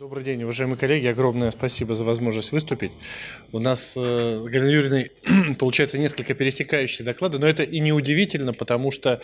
Добрый день, уважаемые коллеги. Огромное спасибо за возможность выступить. У нас, э, Галина Юрьевна, получается несколько пересекающих докладов, но это и не удивительно, потому что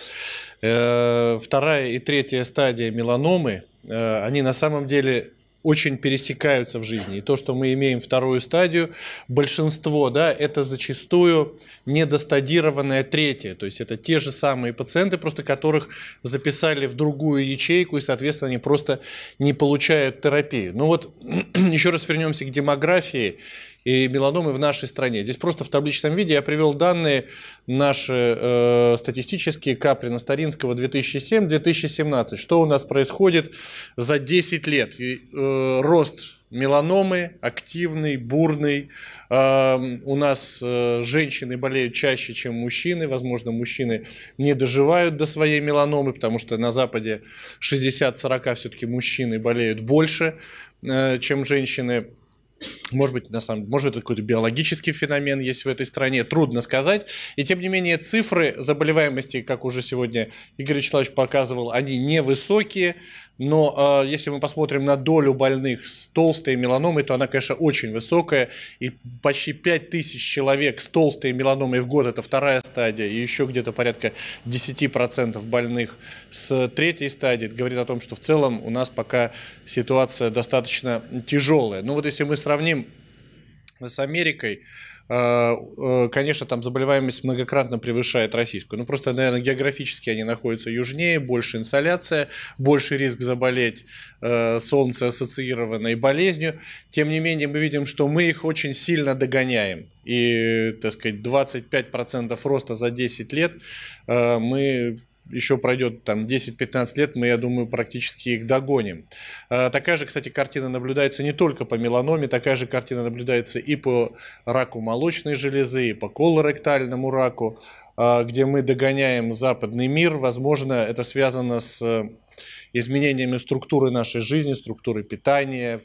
э, вторая и третья стадия меланомы, э, они на самом деле очень пересекаются в жизни. И то, что мы имеем вторую стадию, большинство, да, это зачастую недостадированная третья. То есть это те же самые пациенты, просто которых записали в другую ячейку, и, соответственно, они просто не получают терапию. Ну вот еще раз вернемся к демографии и меланомы в нашей стране. Здесь просто в табличном виде я привел данные наши э, статистические Каприна Старинского 2007-2017. Что у нас происходит за 10 лет? И, э, рост меланомы активный, бурный. Э, у нас э, женщины болеют чаще, чем мужчины. Возможно, мужчины не доживают до своей меланомы, потому что на Западе 60-40 все-таки мужчины болеют больше, э, чем женщины. Может быть, на самом может быть какой-то биологический феномен есть в этой стране, трудно сказать. И тем не менее, цифры заболеваемости, как уже сегодня Игорь Вячеславович показывал, они невысокие. Но э, если мы посмотрим на долю больных с толстой меланомой, то она, конечно, очень высокая. И почти 5000 человек с толстой меланомой в год – это вторая стадия. И еще где-то порядка 10% больных с третьей стадии. Это говорит о том, что в целом у нас пока ситуация достаточно тяжелая. Ну вот если мы сравним с Америкой, а, э, конечно, там заболеваемость многократно превышает российскую. Ну, просто, наверное, географически они находятся южнее, больше инсоляция, больше риск заболеть э, солнце ассоциированной болезнью. Тем не менее, мы видим, что мы их очень сильно догоняем. И, так сказать, 25% роста за 10 лет э, мы еще пройдет там 10-15 лет, мы, я думаю, практически их догоним. А, такая же, кстати, картина наблюдается не только по меланоме, такая же картина наблюдается и по раку молочной железы, и по колоректальному раку, а, где мы догоняем западный мир. Возможно, это связано с э, изменениями структуры нашей жизни, структуры питания,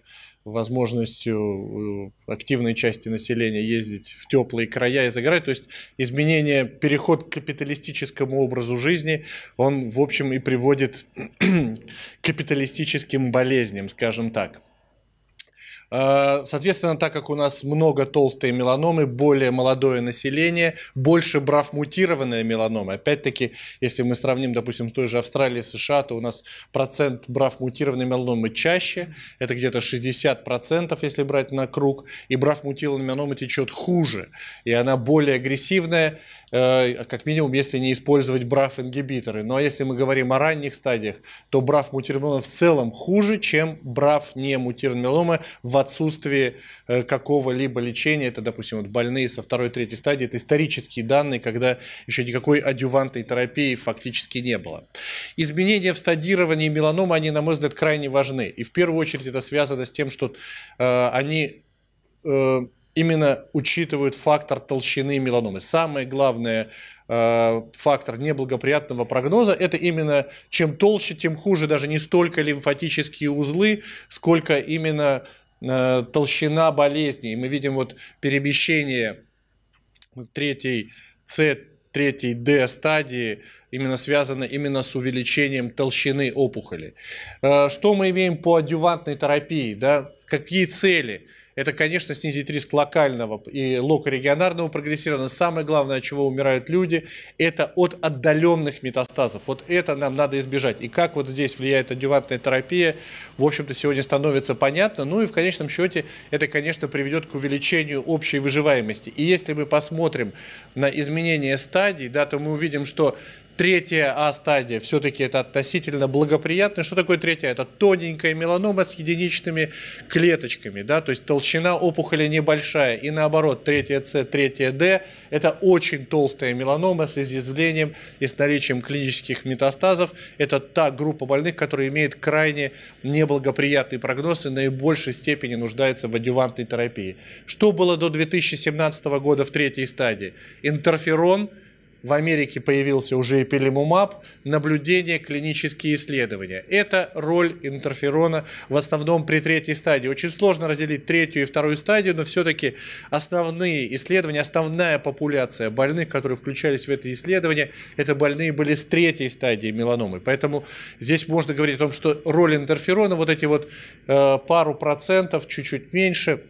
возможностью э, активной части населения ездить в теплые края и загорать. То есть изменение, переход к капиталистическому образу жизни, он, в общем, и приводит к капиталистическим болезням, скажем так. Э, соответственно, так как у нас много толстой меланомы, более молодое население, больше брав мутированная меланома. Опять-таки, если мы сравним, допустим, с той же Австралией, США, то у нас процент брав мутированной меланомы чаще, это где-то 60%, если брать на круг, и брав мутированной меланомы течет хуже, и она более агрессивная, Э, как минимум, если не использовать BRAF-ингибиторы. Но ну, а если мы говорим о ранних стадиях, то BRAF-мутированная в целом хуже, чем BRAF-не мутированная в отсутствии э, какого-либо лечения. Это, допустим, вот больные со второй, третьей стадии. Это исторические данные, когда еще никакой адювантной терапии фактически не было. Изменения в стадировании меланомы, они, на мой взгляд, крайне важны. И в первую очередь это связано с тем, что э, они э, именно учитывают фактор толщины меланомы. Самый главный э, фактор неблагоприятного прогноза – это именно чем толще, тем хуже даже не столько лимфатические узлы, сколько именно э, толщина болезни. И мы видим вот перемещение третьей С, третьей Д стадии именно связано именно с увеличением толщины опухоли. Э, что мы имеем по адювантной терапии? Да? Какие цели? это, конечно, снизить риск локального и локорегионарного прогрессирования. Самое главное, от чего умирают люди, это от отдаленных метастазов. Вот это нам надо избежать. И как вот здесь влияет адювантная терапия, в общем-то, сегодня становится понятно. Ну и в конечном счете это, конечно, приведет к увеличению общей выживаемости. И если мы посмотрим на изменение стадий, да, то мы увидим, что третья А-стадия все-таки это относительно благоприятно. Что такое третья? Это тоненькая меланома с единичными клеточками, да, то есть толщина опухоли небольшая. И наоборот, третья С, третья Д – это очень толстая меланома с изъязвлением и с наличием клинических метастазов. Это та группа больных, которая имеет крайне неблагоприятный прогноз и наибольшей степени нуждается в адювантной терапии. Что было до 2017 года в третьей стадии? Интерферон – в Америке появился уже эпилемумаб, наблюдение, клинические исследования. Это роль интерферона в основном при третьей стадии. Очень сложно разделить третью и вторую стадию, но все-таки основные исследования, основная популяция больных, которые включались в это исследование, это больные были с третьей стадии меланомы. Поэтому здесь можно говорить о том, что роль интерферона, вот эти вот э, пару процентов, чуть-чуть меньше,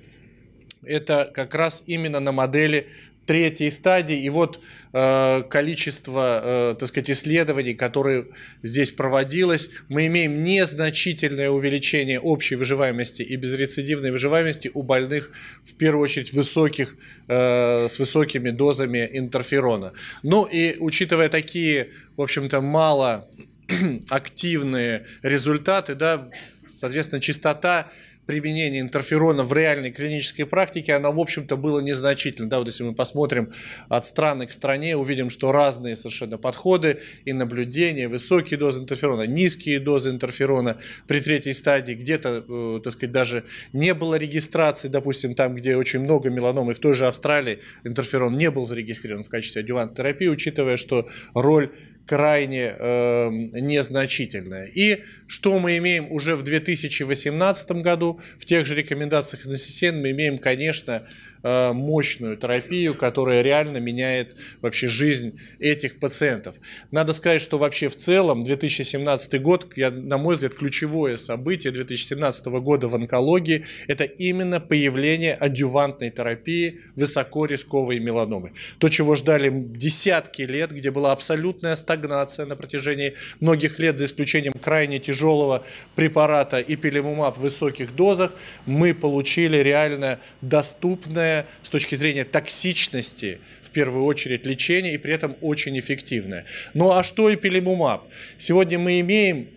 это как раз именно на модели третьей стадии. И вот э, количество, э, так сказать, исследований, которые здесь проводилось, мы имеем незначительное увеличение общей выживаемости и безрецидивной выживаемости у больных, в первую очередь, высоких, э, с высокими дозами интерферона. Ну и учитывая такие, в общем-то, мало активные результаты, да, соответственно, частота применение интерферона в реальной клинической практике, оно, в общем-то, было незначительно. Да, вот если мы посмотрим от страны к стране, увидим, что разные совершенно подходы и наблюдения, высокие дозы интерферона, низкие дозы интерферона при третьей стадии, где-то, э, так сказать, даже не было регистрации, допустим, там, где очень много меланомы, в той же Австралии интерферон не был зарегистрирован в качестве адювант терапии, учитывая, что роль крайне э, эм, незначительная. И что мы имеем уже в 2018 году, в тех же рекомендациях НССН мы имеем, конечно, Э, мощную терапию, которая реально меняет вообще жизнь этих пациентов. Надо сказать, что вообще в целом 2017 год, я, на мой взгляд, ключевое событие 2017 года в онкологии – это именно появление адювантной терапии высокорисковой меланомы. То, чего ждали десятки лет, где была абсолютная стагнация на протяжении многих лет, за исключением крайне тяжелого препарата ипилимумаб в высоких дозах, мы получили реально доступное эффективное с точки зрения токсичности, в первую очередь, лечение, и при этом очень эффективное. Ну а что эпилемумаб? Сегодня мы имеем,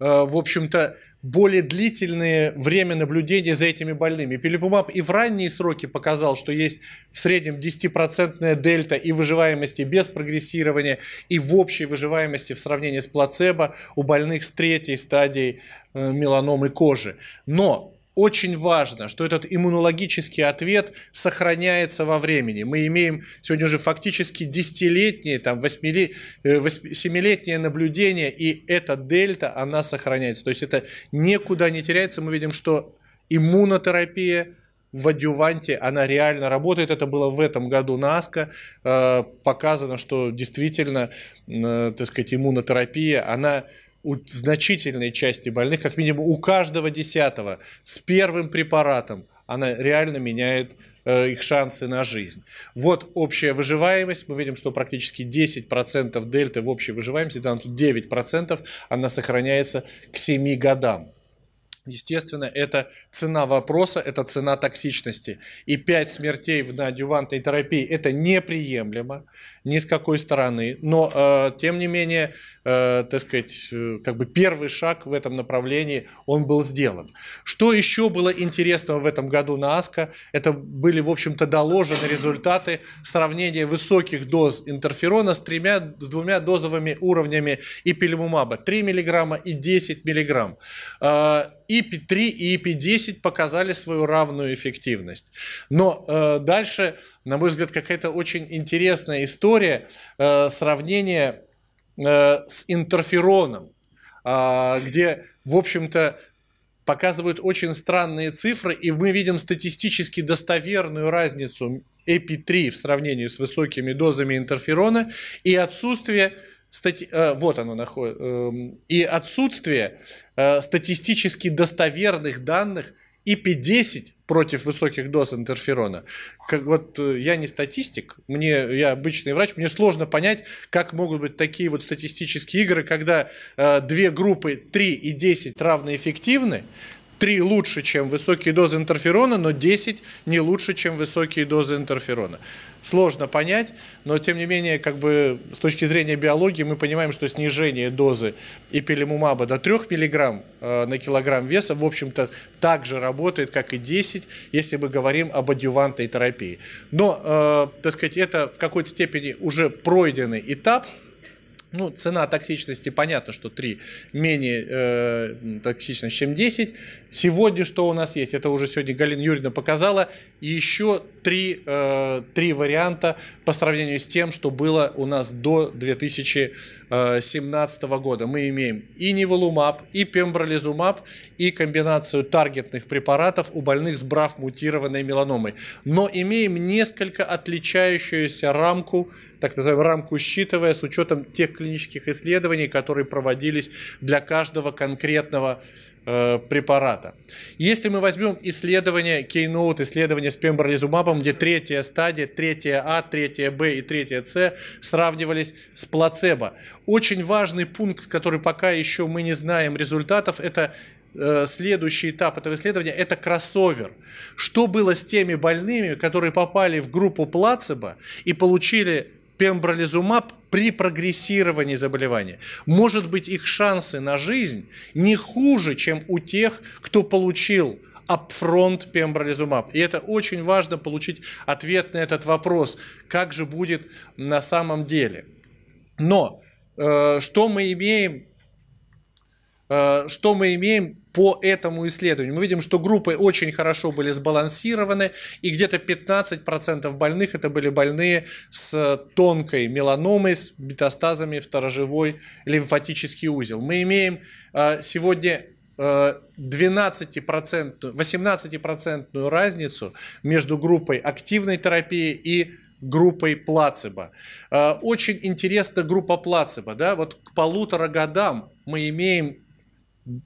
э, в общем-то, более длительное время наблюдения за этими больными. Пилипумаб и в ранние сроки показал, что есть в среднем 10% дельта и выживаемости без прогрессирования, и в общей выживаемости в сравнении с плацебо у больных с третьей стадией э, меланомы кожи. Но очень важно, что этот иммунологический ответ сохраняется во времени. Мы имеем сегодня уже фактически десятилетние, там, э, семилетние наблюдения, и эта дельта, она сохраняется. То есть это никуда не теряется. Мы видим, что иммунотерапия в адюванте, она реально работает. Это было в этом году на АСКО. Э, показано, что действительно, э, так сказать, иммунотерапия, она у значительной части больных, как минимум у каждого десятого, с первым препаратом, она реально меняет э, их шансы на жизнь. Вот общая выживаемость. Мы видим, что практически 10% дельты в общей выживаемости, да, ну, там 9%, она сохраняется к 7 годам. Естественно, это цена вопроса, это цена токсичности. И 5 смертей в надювантной терапии – это неприемлемо ни с какой стороны. Но, э, тем не менее, э, так сказать, э, как бы первый шаг в этом направлении, он был сделан. Что еще было интересного в этом году на АСКО? Это были, в общем-то, доложены результаты сравнения высоких доз интерферона с, тремя, с двумя дозовыми уровнями ипилимумаба. 3 мг и 10 мг. Э, ИП-3 и ИП-10 показали свою равную эффективность. Но э, дальше на мой взгляд, какая-то очень интересная история э, сравнения э, с интерфероном, э, где, в общем-то, показывают очень странные цифры, и мы видим статистически достоверную разницу EPI-3 в сравнении с высокими дозами интерферона и отсутствие стати... Э, вот оно находит, э, и отсутствие э, статистически достоверных данных EP10 против высоких доз интерферона. Как, вот э, я не статистик, мне, я обычный врач, мне сложно понять, как могут быть такие вот статистические игры, когда э, две группы 3 и 10 равно 3 лучше, чем высокие дозы интерферона, но 10 не лучше, чем высокие дозы интерферона. Сложно понять, но тем не менее, как бы с точки зрения биологии, мы понимаем, что снижение дозы эпилемумаба до 3 мг э, на килограмм веса, в общем-то, так же работает, как и 10, если мы говорим об адювантной терапии. Но, э, так сказать, это в какой-то степени уже пройденный этап, ну, цена токсичности, понятно, что 3 менее э, токсично, чем 10. Сегодня что у нас есть? Это уже сегодня Галина Юрьевна показала. Еще 3, э, 3 варианта по сравнению с тем, что было у нас до 2017 года. Мы имеем и неволумаб, и пембролизумаб, и комбинацию таргетных препаратов у больных с брав мутированной меланомой. Но имеем несколько отличающуюся рамку так называемую рамку считывая с учетом тех клинических исследований, которые проводились для каждого конкретного э, препарата. Если мы возьмем исследование Keynote, исследование с пембролизумабом, где третья стадия, третья А, третья Б и третья С сравнивались с плацебо. Очень важный пункт, который пока еще мы не знаем результатов, это э, следующий этап этого исследования – это кроссовер. Что было с теми больными, которые попали в группу плацебо и получили пембролизумаб при прогрессировании заболевания. Может быть, их шансы на жизнь не хуже, чем у тех, кто получил апфронт пембролизумаб. И это очень важно получить ответ на этот вопрос, как же будет на самом деле. Но э, что мы имеем, э, что мы имеем по этому исследованию. Мы видим, что группы очень хорошо были сбалансированы, и где-то 15% больных это были больные с э, тонкой меланомой, с метастазами в лимфатический узел. Мы имеем э, сегодня 12%, э, 18% разницу между группой активной терапии и группой плацебо. Очень интересна группа плацебо. Да? Вот к полутора годам мы имеем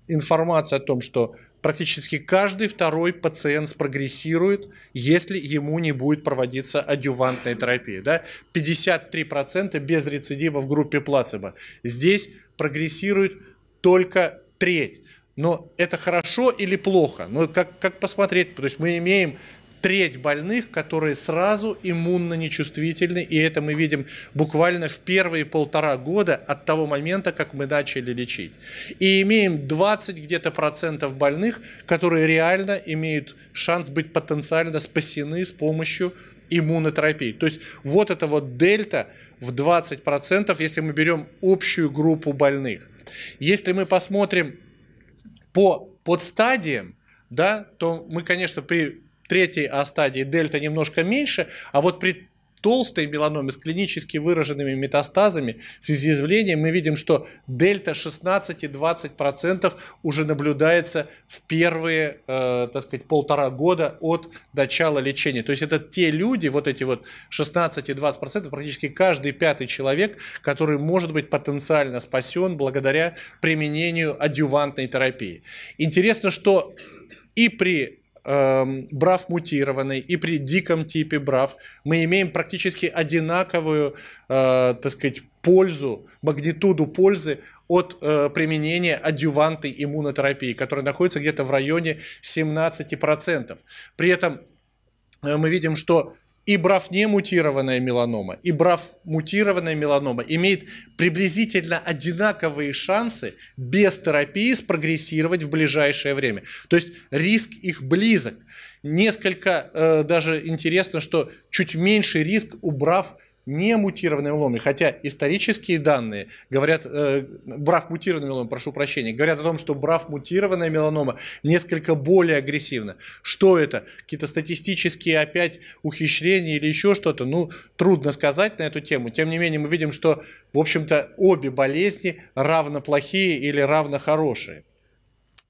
информация о том, что практически каждый второй пациент спрогрессирует, если ему не будет проводиться адювантная терапия. Да? 53% без рецидива в группе плацебо. Здесь прогрессирует только треть. Но это хорошо или плохо? Ну, как, как посмотреть? То есть мы имеем треть больных, которые сразу иммунно нечувствительны, и это мы видим буквально в первые полтора года от того момента, как мы начали лечить. И имеем 20 где-то процентов больных, которые реально имеют шанс быть потенциально спасены с помощью иммунотерапии. То есть вот это вот дельта в 20%, если мы берем общую группу больных. Если мы посмотрим по подстадиям, да, то мы, конечно, при третьей А-стадии дельта немножко меньше, а вот при толстой меланоме с клинически выраженными метастазами, с изъязвлением, мы видим, что дельта 16-20% уже наблюдается в первые, э, так сказать, полтора года от начала лечения. То есть это те люди, вот эти вот 16-20%, практически каждый пятый человек, который может быть потенциально спасен благодаря применению адювантной терапии. Интересно, что и при эм, брав мутированный и при диком типе брав мы имеем практически одинаковую, э, так сказать, пользу, магнитуду пользы от э, применения адюванты иммунотерапии, которая находится где-то в районе 17%. При этом э, мы видим, что и брав не мутированная меланома, и брав мутированная меланома имеет приблизительно одинаковые шансы без терапии спрогрессировать в ближайшее время. То есть риск их близок. Несколько э, даже интересно, что чуть меньший риск, убрав не мутированными ломами, хотя исторические данные говорят, э, брав мутированные меланомы, прошу прощения, говорят о том, что брав мутированная меланома несколько более агрессивна. Что это? Какие-то статистические опять ухищрения или еще что-то? Ну, трудно сказать на эту тему. Тем не менее, мы видим, что, в общем-то, обе болезни равно плохие или равно хорошие.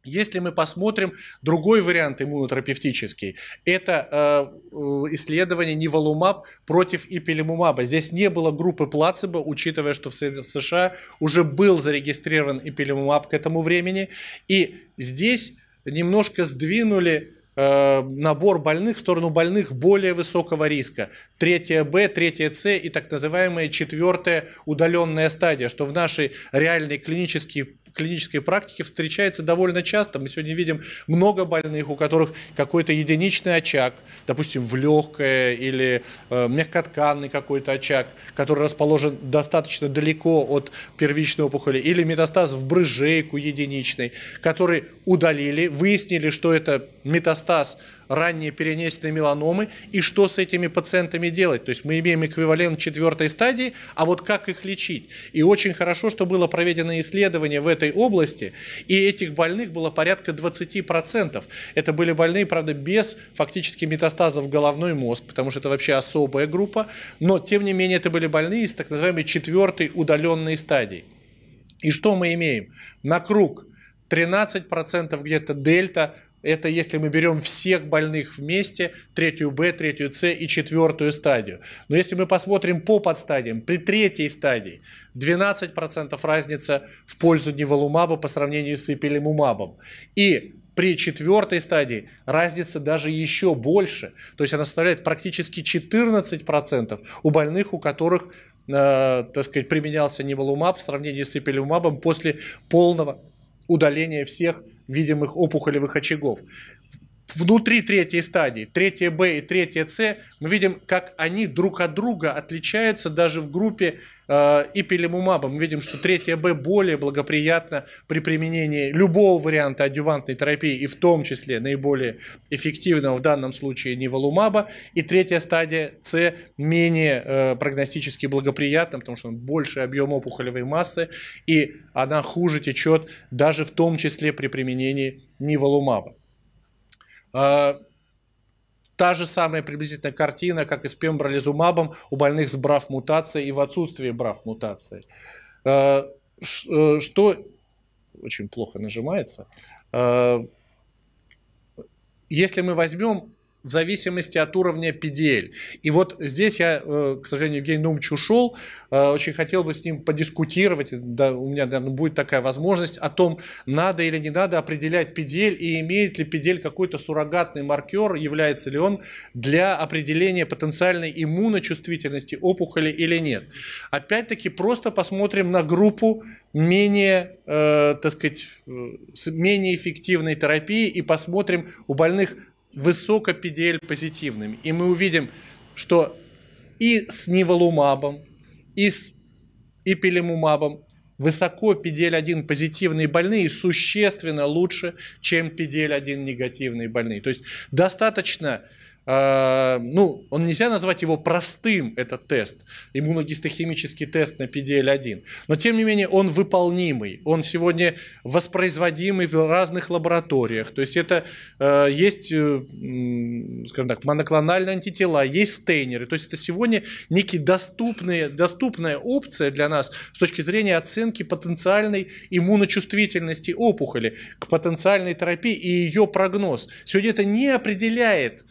Если мы посмотрим другой вариант иммунотерапевтический, это э, э исследование неволумаб против эпилемумаба. Здесь не было группы плацебо, учитывая, что в США уже был зарегистрирован эпилемумаб к этому времени. И здесь немножко сдвинули э, набор больных в сторону больных более высокого риска. Третья Б, третья С и так называемая четвертая удаленная стадия, что в нашей реальной клинической клинической практике встречается довольно часто. Мы сегодня видим много больных, у которых какой-то единичный очаг, допустим, в легкое или э, мягкотканный какой-то очаг, который расположен достаточно далеко от первичной опухоли, или метастаз в брыжейку единичный, который удалили, выяснили, что это метастаз ранние перенесенные меланомы и что с этими пациентами делать. То есть мы имеем эквивалент четвертой стадии, а вот как их лечить. И очень хорошо, что было проведено исследование в этой области, и этих больных было порядка 20%. Это были больные, правда, без фактически метастазов головной мозг, потому что это вообще особая группа, но тем не менее это были больные из так называемой четвертой удаленной стадии. И что мы имеем? На круг 13% где-то дельта, это если мы берем всех больных вместе, третью Б, третью С и четвертую стадию. Но если мы посмотрим по подстадиям, при третьей стадии 12% разница в пользу неволумаба по сравнению с эпилемумабом И при четвертой стадии разница даже еще больше. То есть она составляет практически 14% у больных, у которых э, так сказать, применялся неволумаб в сравнении с эпилемумабом после полного удаления всех видимых опухолевых очагов внутри третьей стадии, третья Б и третья С, мы видим, как они друг от друга отличаются даже в группе э, ипилимумаба. Мы видим, что третья Б более благоприятна при применении любого варианта адювантной терапии, и в том числе наиболее эффективного в данном случае неволумаба. И третья стадия С менее э, прогностически благоприятна, потому что он больше объем опухолевой массы, и она хуже течет даже в том числе при применении неволумаба. А, та же самая приблизительная картина, как и с пембролизумабом у больных с брав мутацией и в отсутствии брав мутации. А, э, что очень плохо нажимается. А, если мы возьмем в зависимости от уровня PDL. И вот здесь я, э, к сожалению, Евгений Наумович ушел, э, очень хотел бы с ним подискутировать, да, у меня наверное, будет такая возможность, о том, надо или не надо определять PDL и имеет ли PDL какой-то суррогатный маркер, является ли он для определения потенциальной иммуночувствительности опухоли или нет. Опять-таки просто посмотрим на группу менее, э, так сказать, э, менее эффективной терапии и посмотрим у больных высоко PDL позитивными. И мы увидим, что и с ниволумабом, и с ипилимумабом высоко PDL-1 позитивные больные существенно лучше, чем PDL-1 негативные больные. То есть достаточно Э, ну, он нельзя назвать его простым, этот тест, иммуногистохимический тест на PDL-1, но тем не менее он выполнимый, он сегодня воспроизводимый в разных лабораториях, то есть это э, есть, э, скажем так, моноклональные антитела, есть стейнеры, то есть это сегодня некий доступный, доступная опция для нас с точки зрения оценки потенциальной иммуночувствительности опухоли к потенциальной терапии и ее прогноз. Сегодня это не определяет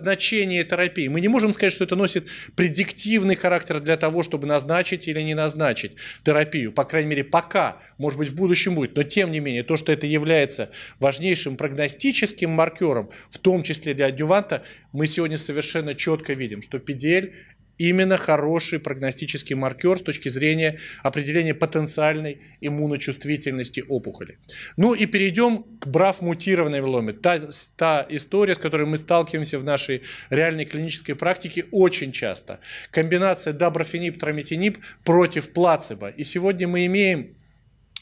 назначение терапии. Мы не можем сказать, что это носит предиктивный характер для того, чтобы назначить или не назначить терапию. По крайней мере, пока. Может быть, в будущем будет. Но тем не менее, то, что это является важнейшим прогностическим маркером, в том числе для адюванта, мы сегодня совершенно четко видим, что PDL именно хороший прогностический маркер с точки зрения определения потенциальной иммуночувствительности опухоли. Ну и перейдем к braf мутированной меломе. Та, та история, с которой мы сталкиваемся в нашей реальной клинической практике очень часто. Комбинация дабрафенип-трамитинип против плацебо. И сегодня мы имеем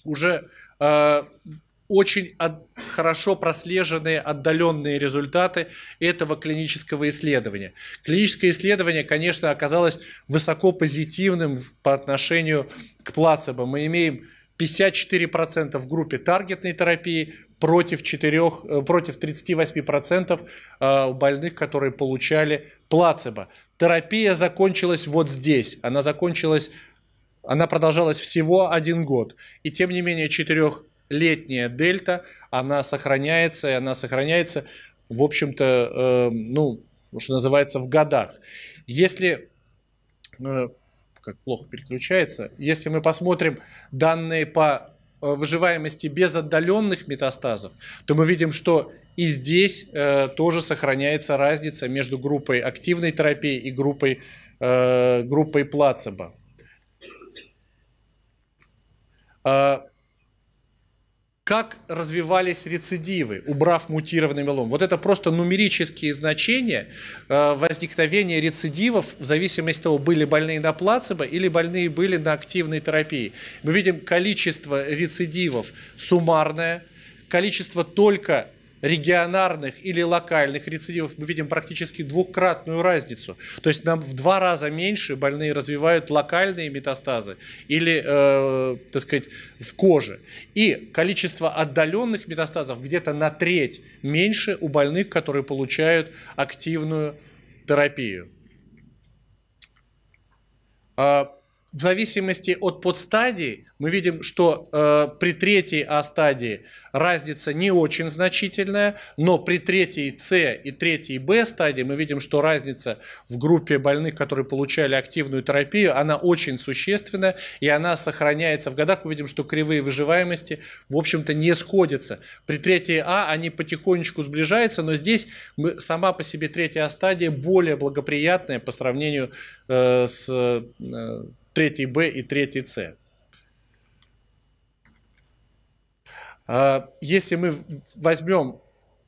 уже э, очень от, хорошо прослеженные отдаленные результаты этого клинического исследования. Клиническое исследование, конечно, оказалось высоко позитивным по отношению к плацебо. Мы имеем 54% в группе таргетной терапии против, 4, э, против 38% э, у больных, которые получали плацебо. Терапия закончилась вот здесь. Она закончилась, она продолжалась всего один год. И тем не менее четырех летняя дельта, она сохраняется, и она сохраняется, в общем-то, э, ну, что называется, в годах. Если, э, как плохо переключается, если мы посмотрим данные по э, выживаемости без отдаленных метастазов, то мы видим, что и здесь э, тоже сохраняется разница между группой активной терапии и группой, э, группой плацебо. А, как развивались рецидивы, убрав мутированный мелом. Вот это просто нумерические значения э, возникновения рецидивов в зависимости от того, были больные на плацебо или больные были на активной терапии. Мы видим количество рецидивов суммарное, количество только регионарных или локальных рецидивов мы видим практически двукратную разницу. То есть нам в два раза меньше больные развивают локальные метастазы или, э, так сказать, в коже. И количество отдаленных метастазов где-то на треть меньше у больных, которые получают активную терапию. А в зависимости от подстадии мы видим, что э, при третьей А-стадии разница не очень значительная, но при третьей С и третьей Б стадии мы видим, что разница в группе больных, которые получали активную терапию, она очень существенная и она сохраняется в годах. Мы видим, что кривые выживаемости, в общем-то, не сходятся. При третьей А они потихонечку сближаются, но здесь мы, сама по себе третья А-стадия более благоприятная по сравнению э, с... Э, третий Б и третий С. А, если мы возьмем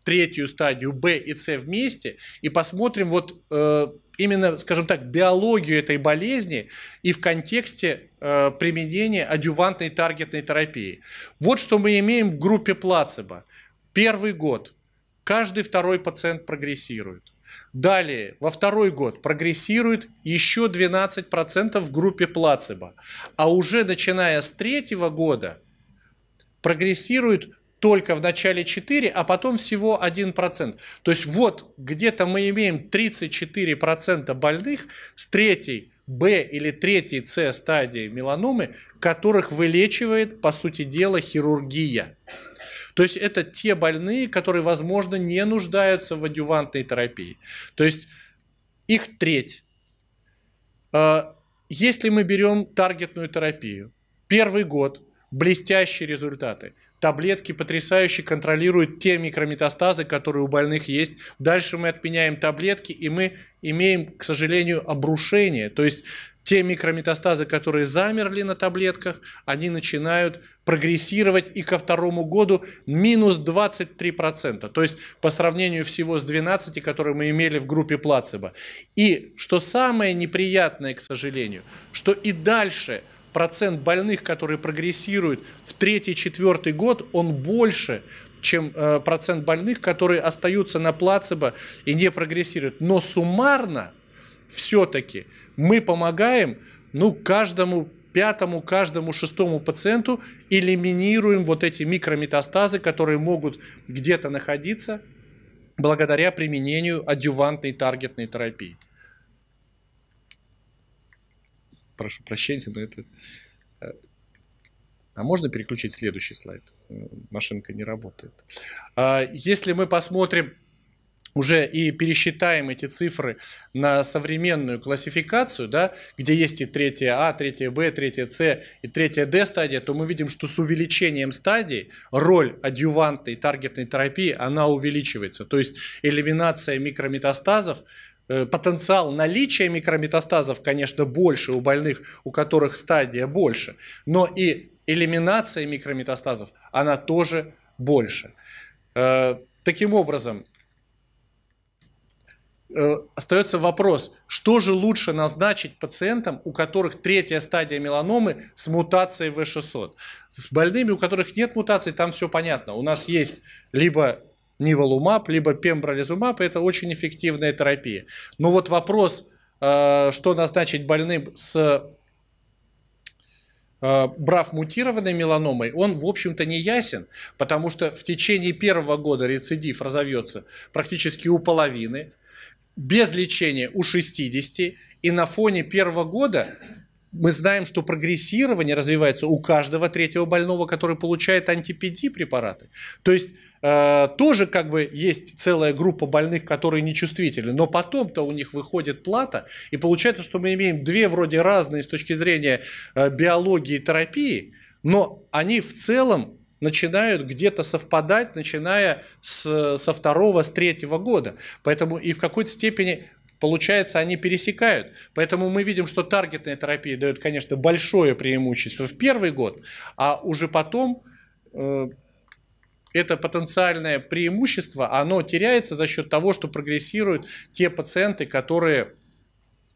третью стадию Б и С вместе и посмотрим вот э, именно, скажем так, биологию этой болезни и в контексте э, применения адювантной таргетной терапии. Вот что мы имеем в группе плацебо. Первый год каждый второй пациент прогрессирует. Далее, во второй год прогрессирует еще 12% в группе плацебо. А уже начиная с третьего года прогрессирует только в начале 4, а потом всего 1%. То есть вот где-то мы имеем 34% больных с третьей Б или третьей С стадии меланомы, которых вылечивает, по сути дела, хирургия. То есть это те больные, которые, возможно, не нуждаются в адювантной терапии. То есть их треть. А, если мы берем таргетную терапию, первый год блестящие результаты. Таблетки потрясающе контролируют те микрометастазы, которые у больных есть. Дальше мы отменяем таблетки, и мы имеем, к сожалению, обрушение. То есть те микрометастазы, которые замерли на таблетках, они начинают прогрессировать и ко второму году минус 23%, то есть по сравнению всего с 12, которые мы имели в группе плацебо. И что самое неприятное, к сожалению, что и дальше процент больных, которые прогрессируют в третий-четвертый год, он больше, чем э, процент больных, которые остаются на плацебо и не прогрессируют. Но суммарно – все-таки мы помогаем ну, каждому пятому, каждому шестому пациенту элиминируем вот эти микрометастазы, которые могут где-то находиться благодаря применению адювантной таргетной терапии. Прошу прощения, но это... Э, а можно переключить следующий слайд? Э, машинка не работает. А, если мы посмотрим уже и пересчитаем эти цифры на современную классификацию, да, где есть и третья А, третья Б, третья С и третья Д стадия, то мы видим, что с увеличением стадий роль адъюванта и таргетной терапии, она увеличивается. То есть элиминация микрометастазов э, потенциал наличия микрометастазов, конечно, больше у больных, у которых стадия больше, но и элиминация микрометастазов, она тоже больше. Э, таким образом, Э, остается вопрос, что же лучше назначить пациентам, у которых третья стадия меланомы с мутацией В600. С больными, у которых нет мутации, там все понятно. У нас есть либо ниволумаб, либо пембролизумаб, это очень эффективная терапия. Но вот вопрос, э, что назначить больным с э, брав мутированной меланомой, он, в общем-то, не ясен, потому что в течение первого года рецидив разовьется практически у половины, без лечения у 60, и на фоне первого года мы знаем, что прогрессирование развивается у каждого третьего больного, который получает антипеди препараты. То есть э, тоже как бы есть целая группа больных, которые нечувствительны, но потом-то у них выходит плата, и получается, что мы имеем две вроде разные с точки зрения э, биологии и терапии, но они в целом начинают где-то совпадать, начиная с, со второго, с третьего года. Поэтому и в какой-то степени Получается, они пересекают. Поэтому мы видим, что таргетная терапия дает, конечно, большое преимущество в первый год, а уже потом э, это потенциальное преимущество, оно теряется за счет того, что прогрессируют те пациенты, которые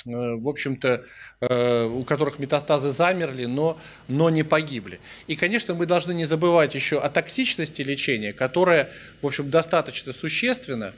Э, в общем-то, э, у которых метастазы замерли, но, но не погибли. И, конечно, мы должны не забывать еще о токсичности лечения, которая, в общем, достаточно существенно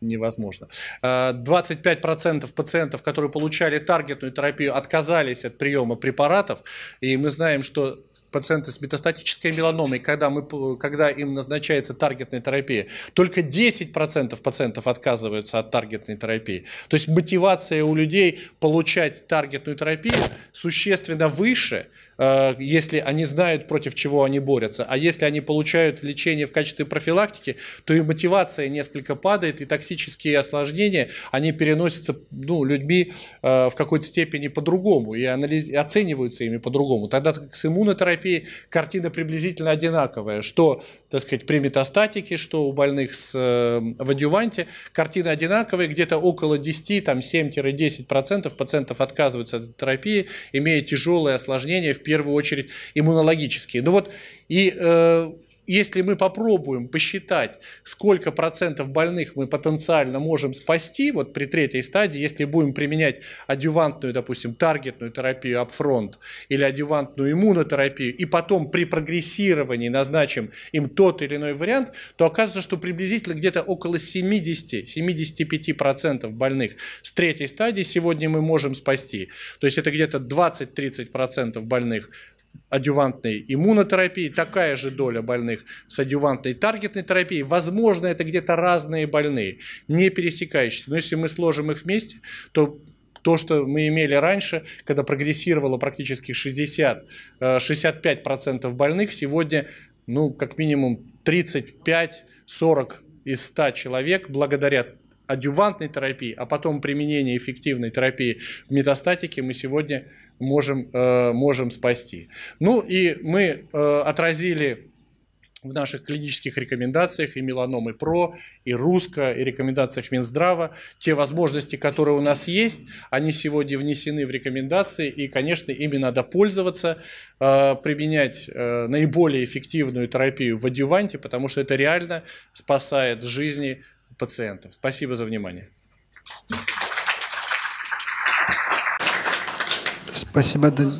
невозможно. 25% э, пациентов, которые получали таргетную терапию, отказались от приема препаратов, и мы знаем, что пациенты с метастатической меланомой, когда, мы, когда им назначается таргетная терапия, только 10% пациентов отказываются от таргетной терапии. То есть мотивация у людей получать таргетную терапию существенно выше, Э, если они знают, против чего они борются. А если они получают лечение в качестве профилактики, то и мотивация несколько падает, и токсические осложнения, они переносятся ну, людьми э, в какой-то степени по-другому, и анализ... оцениваются ими по-другому. Тогда как с иммунотерапией картина приблизительно одинаковая, что так сказать, при метастатике, что у больных с, эм, в адюванте, картины одинаковые, где-то около 10, там 7-10% пациентов отказываются от терапии, имея тяжелые осложнения, в первую очередь иммунологические. Ну вот, и э, если мы попробуем посчитать, сколько процентов больных мы потенциально можем спасти, вот при третьей стадии, если будем применять адювантную, допустим, таргетную терапию апфронт или адювантную иммунотерапию, и потом при прогрессировании назначим им тот или иной вариант, то оказывается, что приблизительно где-то около 70-75% больных с третьей стадии сегодня мы можем спасти. То есть это где-то 20-30% больных адювантной иммунотерапии, такая же доля больных с адювантной таргетной терапией. Возможно, это где-то разные больные, не пересекающиеся. Но если мы сложим их вместе, то то, что мы имели раньше, когда прогрессировало практически 60, 65% э, больных, сегодня, ну, как минимум 35-40 из 100 человек благодаря адювантной терапии, а потом применение эффективной терапии в метастатике мы сегодня можем, э, можем спасти. Ну и мы э, отразили в наших клинических рекомендациях и меланомы ПРО, и РУСКО, и рекомендациях Минздрава. Те возможности, которые у нас есть, они сегодня внесены в рекомендации, и, конечно, ими надо пользоваться, э, применять э, наиболее эффективную терапию в адюванте, потому что это реально спасает жизни пациентов. Спасибо за внимание. Спасибо. Да.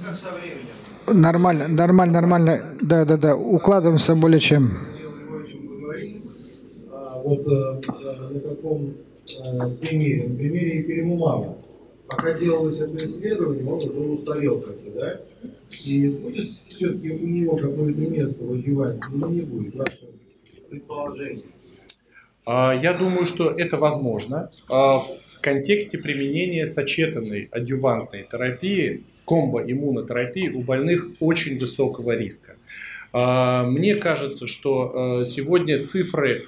Нормально, нормально, нормально. Да, да, да. Укладываемся более чем. Вот э, на каком э, примере? На примере Перемумава. Пока делалось это исследование, он уже устарел как-то, да? И будет все-таки у него какое-то место в Юване? Или не будет? Ваше предположение. А, я думаю, что это возможно а, в контексте применения сочетанной адювантной терапии, комбо-иммунотерапии у больных очень высокого риска. А, мне кажется, что сегодня цифры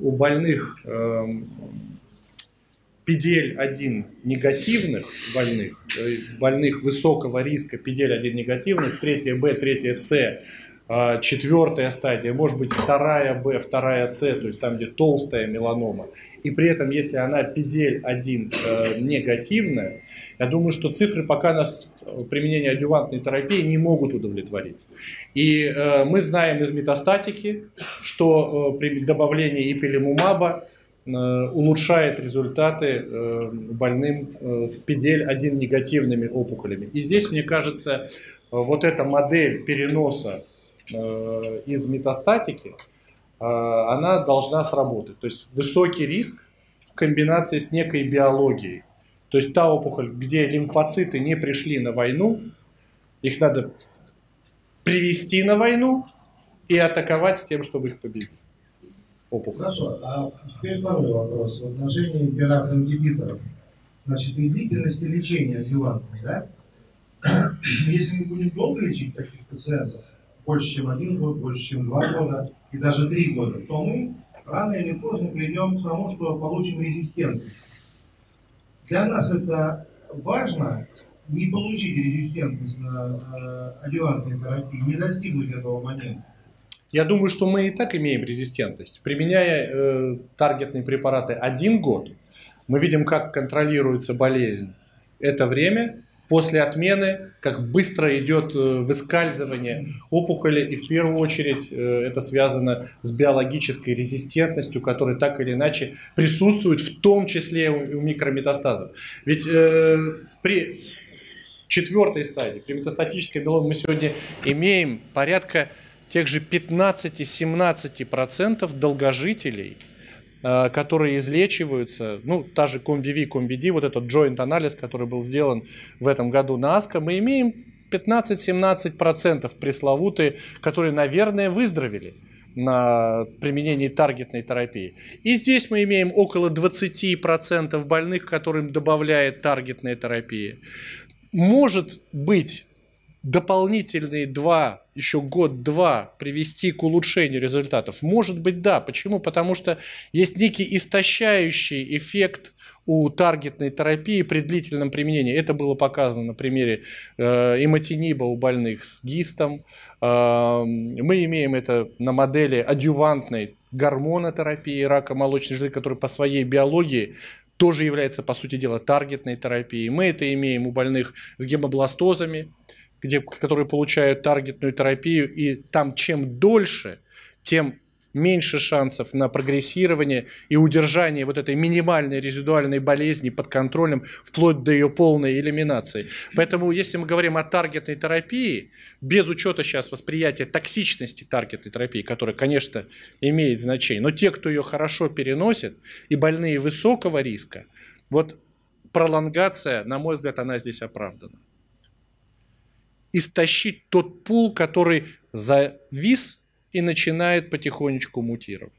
у больных PDL-1 эм, негативных больных, э, больных высокого риска PDL-1 негативных, 3 Б, 3 С а, четвертая стадия, может быть, вторая Б, вторая С, то есть там, где толстая меланома. И при этом, если она PDL-1 э, негативная, я думаю, что цифры пока нас э, применение адювантной терапии не могут удовлетворить. И э, мы знаем из метастатики, что э, при добавлении ипилимумаба э, улучшает результаты э, больным э, с PDL-1 негативными опухолями. И здесь, мне кажется, э, вот эта модель переноса Э, из метастатики, э, она должна сработать. То есть высокий риск в комбинации с некой биологией. То есть та опухоль, где лимфоциты не пришли на войну, их надо привести на войну и атаковать с тем, чтобы их победить. Опухоль. Хорошо, а теперь второй вопрос. В отношении пират-ингибиторов. Значит, и длительности лечения адювантной, да? Если мы будем долго лечить таких пациентов, больше, чем один год, больше, чем два года и даже три года, то мы рано или поздно придем к тому, что получим резистентность. Для нас это важно, не получить резистентность на э, адювантной терапии, не достигнуть этого момента. Я думаю, что мы и так имеем резистентность. Применяя э, таргетные препараты один год, мы видим, как контролируется болезнь. Это время после отмены, как быстро идет э, выскальзывание опухоли, и в первую очередь э, это связано с биологической резистентностью, которая так или иначе присутствует, в том числе у микрометастазов. Ведь э, при четвертой стадии, при метастатической беломе мы сегодня имеем порядка тех же 15-17% долгожителей – Э, которые излечиваются. Ну, та же комби-Ви, комби-Ди, вот этот joint-анализ, который был сделан в этом году на АСКО, мы имеем 15-17% пресловутые, которые, наверное, выздоровели на применении таргетной терапии. И здесь мы имеем около 20% больных, которым добавляет таргетная терапия. Может быть, дополнительные 2 еще год-два привести к улучшению результатов? Может быть, да. Почему? Потому что есть некий истощающий эффект у таргетной терапии при длительном применении. Это было показано на примере э, у больных с гистом. Эм, мы имеем это на модели адювантной гормонотерапии рака молочной железы, который по своей биологии тоже является, по сути дела, таргетной терапией. Мы это имеем у больных с гемобластозами, где, которые получают таргетную терапию, и там чем дольше, тем меньше шансов на прогрессирование и удержание вот этой минимальной резидуальной болезни под контролем вплоть до ее полной элиминации. Поэтому если мы говорим о таргетной терапии, без учета сейчас восприятия токсичности таргетной терапии, которая, конечно, имеет значение, но те, кто ее хорошо переносит, и больные высокого риска, вот пролонгация, на мой взгляд, она здесь оправдана. Истощить тот пул, который завис и начинает потихонечку мутировать.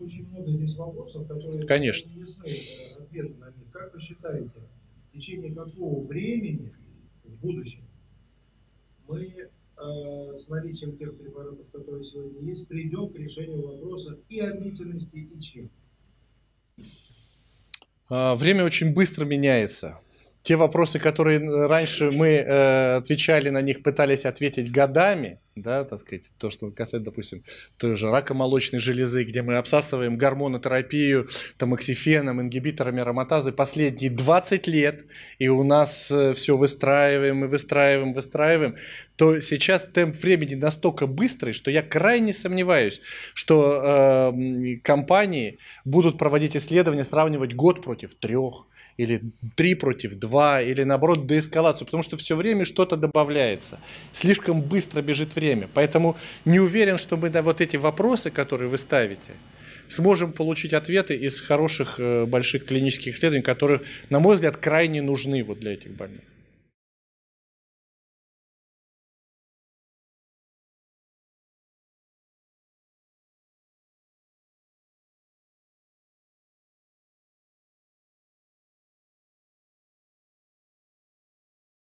Очень много здесь вопросов, которые Конечно. не стоит э, на них. Как вы считаете, в течение какого времени в будущем мы э, с наличием тех препаратов, которые сегодня есть, придем к решению вопроса и о длительности, и чем? А, время очень быстро меняется те вопросы, которые раньше мы э, отвечали на них, пытались ответить годами, да, так сказать, то, что касается, допустим, той же рака молочной железы, где мы обсасываем гормонотерапию, тамоксифеном, ингибиторами ароматазы последние 20 лет, и у нас э, все выстраиваем и выстраиваем, выстраиваем, то сейчас темп времени настолько быстрый, что я крайне сомневаюсь, что э, компании будут проводить исследования, сравнивать год против трех, или 3 против 2, или наоборот деэскалацию, потому что все время что-то добавляется. Слишком быстро бежит время. Поэтому не уверен, что мы на вот эти вопросы, которые вы ставите, сможем получить ответы из хороших э, больших клинических исследований, которые, на мой взгляд, крайне нужны вот для этих больных.